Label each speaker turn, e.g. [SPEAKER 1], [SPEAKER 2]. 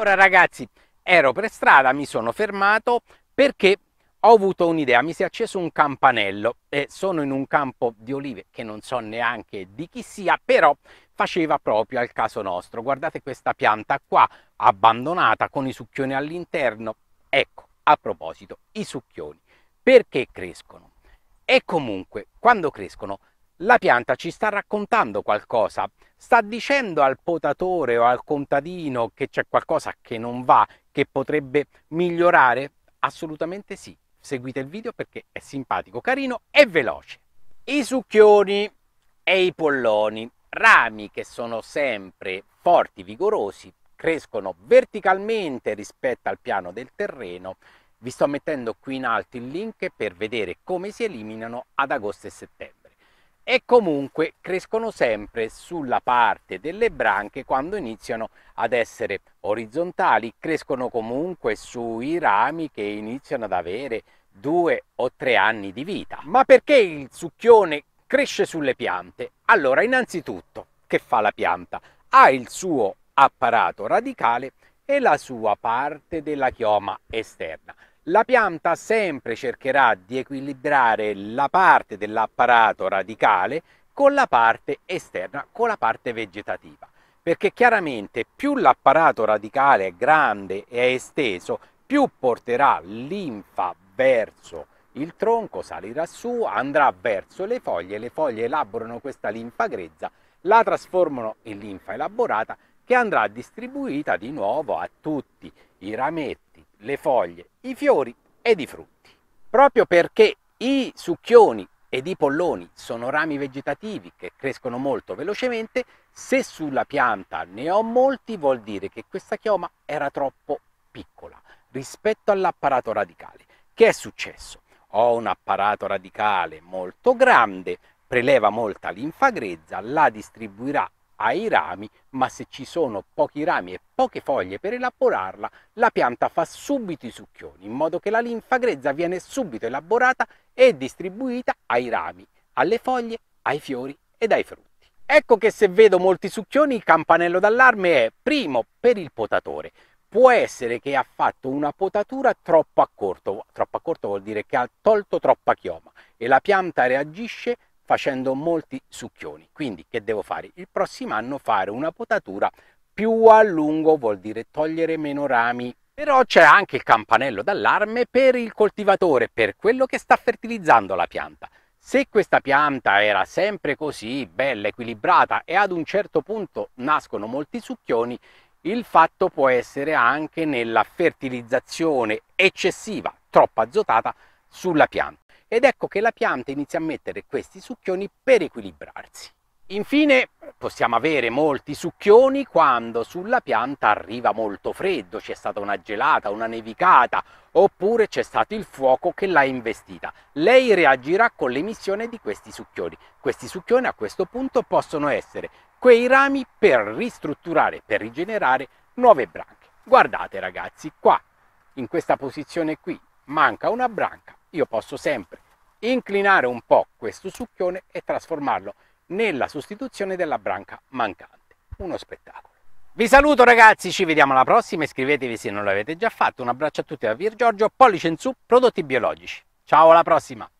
[SPEAKER 1] Ora ragazzi, ero per strada, mi sono fermato perché ho avuto un'idea, mi si è acceso un campanello e sono in un campo di olive che non so neanche di chi sia, però faceva proprio al caso nostro. Guardate questa pianta qua, abbandonata, con i succhioni all'interno. Ecco, a proposito, i succhioni, perché crescono? E comunque, quando crescono, la pianta ci sta raccontando qualcosa, sta dicendo al potatore o al contadino che c'è qualcosa che non va, che potrebbe migliorare? Assolutamente sì. Seguite il video perché è simpatico, carino e veloce. I succhioni e i polloni, rami che sono sempre forti, vigorosi, crescono verticalmente rispetto al piano del terreno. Vi sto mettendo qui in alto il link per vedere come si eliminano ad agosto e settembre e comunque crescono sempre sulla parte delle branche quando iniziano ad essere orizzontali, crescono comunque sui rami che iniziano ad avere due o tre anni di vita. Ma perché il succhione cresce sulle piante? Allora, innanzitutto, che fa la pianta? Ha il suo apparato radicale e la sua parte della chioma esterna. La pianta sempre cercherà di equilibrare la parte dell'apparato radicale con la parte esterna, con la parte vegetativa, perché chiaramente più l'apparato radicale è grande e è esteso, più porterà linfa verso il tronco, salirà su, andrà verso le foglie, le foglie elaborano questa linfa grezza, la trasformano in linfa elaborata che andrà distribuita di nuovo a tutti i rametti le foglie, i fiori ed i frutti. Proprio perché i succhioni ed i polloni sono rami vegetativi che crescono molto velocemente, se sulla pianta ne ho molti vuol dire che questa chioma era troppo piccola rispetto all'apparato radicale. Che è successo? Ho un apparato radicale molto grande, preleva molta linfa grezza, la distribuirà ai rami, ma se ci sono pochi rami e poche foglie per elaborarla, la pianta fa subito i succhioni, in modo che la linfa grezza viene subito elaborata e distribuita ai rami, alle foglie, ai fiori ed ai frutti. Ecco che se vedo molti succhioni il campanello d'allarme è primo per il potatore. Può essere che ha fatto una potatura troppo a corto, troppo a corto vuol dire che ha tolto troppa chioma e la pianta reagisce facendo molti succhioni. Quindi che devo fare? Il prossimo anno fare una potatura più a lungo vuol dire togliere meno rami. Però c'è anche il campanello d'allarme per il coltivatore, per quello che sta fertilizzando la pianta. Se questa pianta era sempre così bella, equilibrata e ad un certo punto nascono molti succhioni, il fatto può essere anche nella fertilizzazione eccessiva, troppo azotata, sulla pianta ed ecco che la pianta inizia a mettere questi succhioni per equilibrarsi. Infine possiamo avere molti succhioni quando sulla pianta arriva molto freddo, c'è stata una gelata, una nevicata oppure c'è stato il fuoco che l'ha investita. Lei reagirà con l'emissione di questi succhioni. Questi succhioni a questo punto possono essere quei rami per ristrutturare, per rigenerare nuove branche. Guardate ragazzi, qua in questa posizione qui manca una branca, io posso sempre inclinare un po' questo succhione e trasformarlo nella sostituzione della branca mancante. Uno spettacolo. Vi saluto ragazzi, ci vediamo alla prossima, iscrivetevi se non l'avete già fatto, un abbraccio a tutti da Vir Giorgio, pollice in su, prodotti biologici. Ciao, alla prossima!